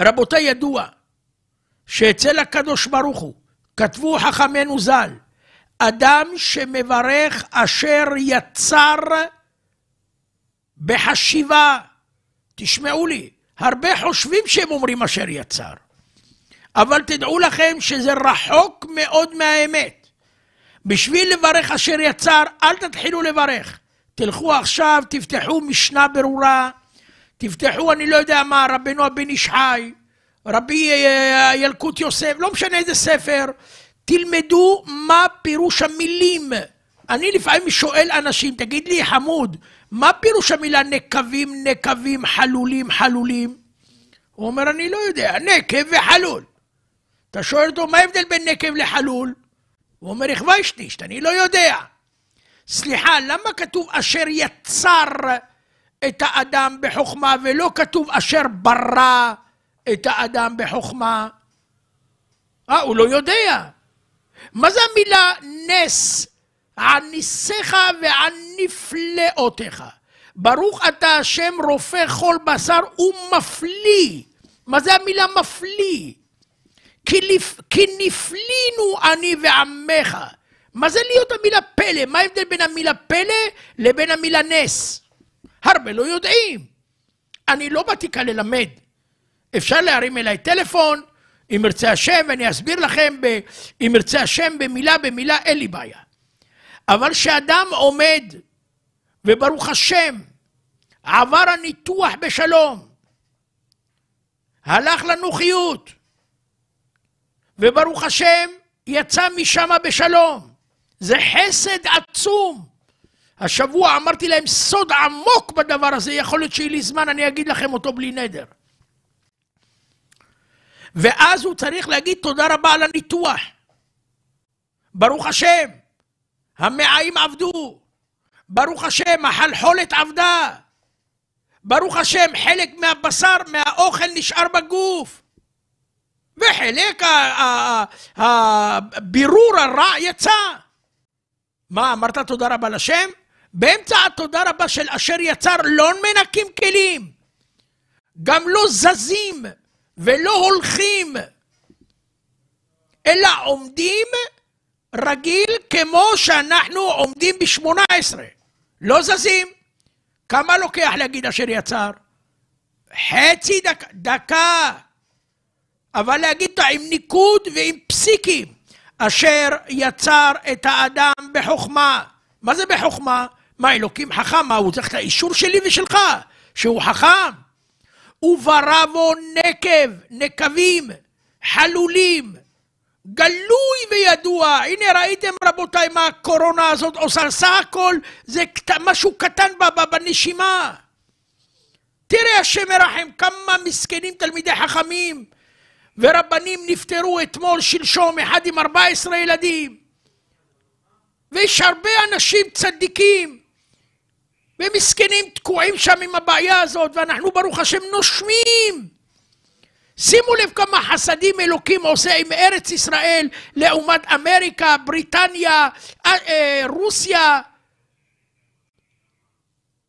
רבותיי, ידוע שאצל הקדוש ברוך הוא, כתבו חכמינו ז"ל, אדם שמברך אשר יצר בחשיבה, תשמעו לי, הרבה חושבים שהם אומרים אשר יצר, אבל תדעו לכם שזה רחוק מאוד מהאמת. בשביל לברך אשר יצר, אל תתחילו לברך. תלכו עכשיו, תפתחו משנה ברורה תפתחו, אני לא יודע מה, רבנו הבן איש חי, רבי ילקוט יוסף, לא משנה איזה ספר, תלמדו מה פירוש המילים. אני לפעמים שואל אנשים, תגיד לי, חמוד, מה פירוש המילה נקבים, נקבים, חלולים, חלולים? הוא אומר, אני לא יודע, נקב וחלול. אתה שואל אותו, מה ההבדל בין נקב לחלול? הוא אומר, אחווה אשתישט, אני לא יודע. סליחה, למה כתוב אשר יצר את האדם בחוכמה, ולא כתוב אשר ברא את האדם בחוכמה. אה, הוא לא יודע. מה זה המילה נס? על ניסיך ועל נפלאותיך. ברוך אתה השם רופא כל בשר ומפליא. מה זה המילה מפליא? כי, לפ... כי נפלינו אני ועמך. מה זה להיות המילה פלא? מה ההבדל בין המילה פלא לבין המילה נס? הרבה לא יודעים. אני לא באתי כאן ללמד. אפשר להרים אליי טלפון, אם ירצה השם, ואני אסביר לכם, ב, אם ירצה השם, במילה במילה, אין לי בעיה. אבל כשאדם עומד, וברוך השם, עבר הניתוח בשלום, הלך לנוחיות, וברוך השם, יצא משם בשלום. זה חסד עצום. השבוע אמרתי להם סוד עמוק בדבר הזה, יכול להיות שיהיה לי זמן, אני אגיד לכם אותו בלי נדר. ואז הוא צריך להגיד תודה רבה על הניתוח. ברוך השם, המעיים עבדו. ברוך השם, החלחולת עבדה. ברוך השם, חלק מהבשר, מהאוכל נשאר בגוף. וחלק הבירור הרע יצא. מה, אמרת תודה רבה לשם? באמצע התודה רבה של אשר יצר לא מנקים כלים, גם לא זזים ולא הולכים, אלא עומדים רגיל כמו שאנחנו עומדים ב-18, לא זזים. כמה לוקח להגיד אשר יצר? חצי דק, דקה. אבל להגיד אותה עם ניקוד ועם פסיקים. אשר יצר את האדם בחוכמה. מה זה בחוכמה? מה, אלוקים חכם, מה, הוא צריך את האישור שלי ושלך, שהוא חכם. וברא בו נקב, נקבים, חלולים, גלוי וידוע. הנה ראיתם רבותיי מה הקורונה הזאת עושה, סך הכל זה קט... משהו קטן בנשימה. תראה השם מרחם, כמה מסכנים תלמידי חכמים ורבנים נפטרו אתמול, שלשום, אחד עם 14 ילדים. ויש הרבה אנשים צדיקים ומסכנים תקועים שם עם הבעיה הזאת, ואנחנו ברוך השם נושמים. שימו לב כמה חסדים אלוקים עושה עם ארץ ישראל לעומת אמריקה, בריטניה, אה, אה, רוסיה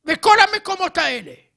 וכל המקומות האלה.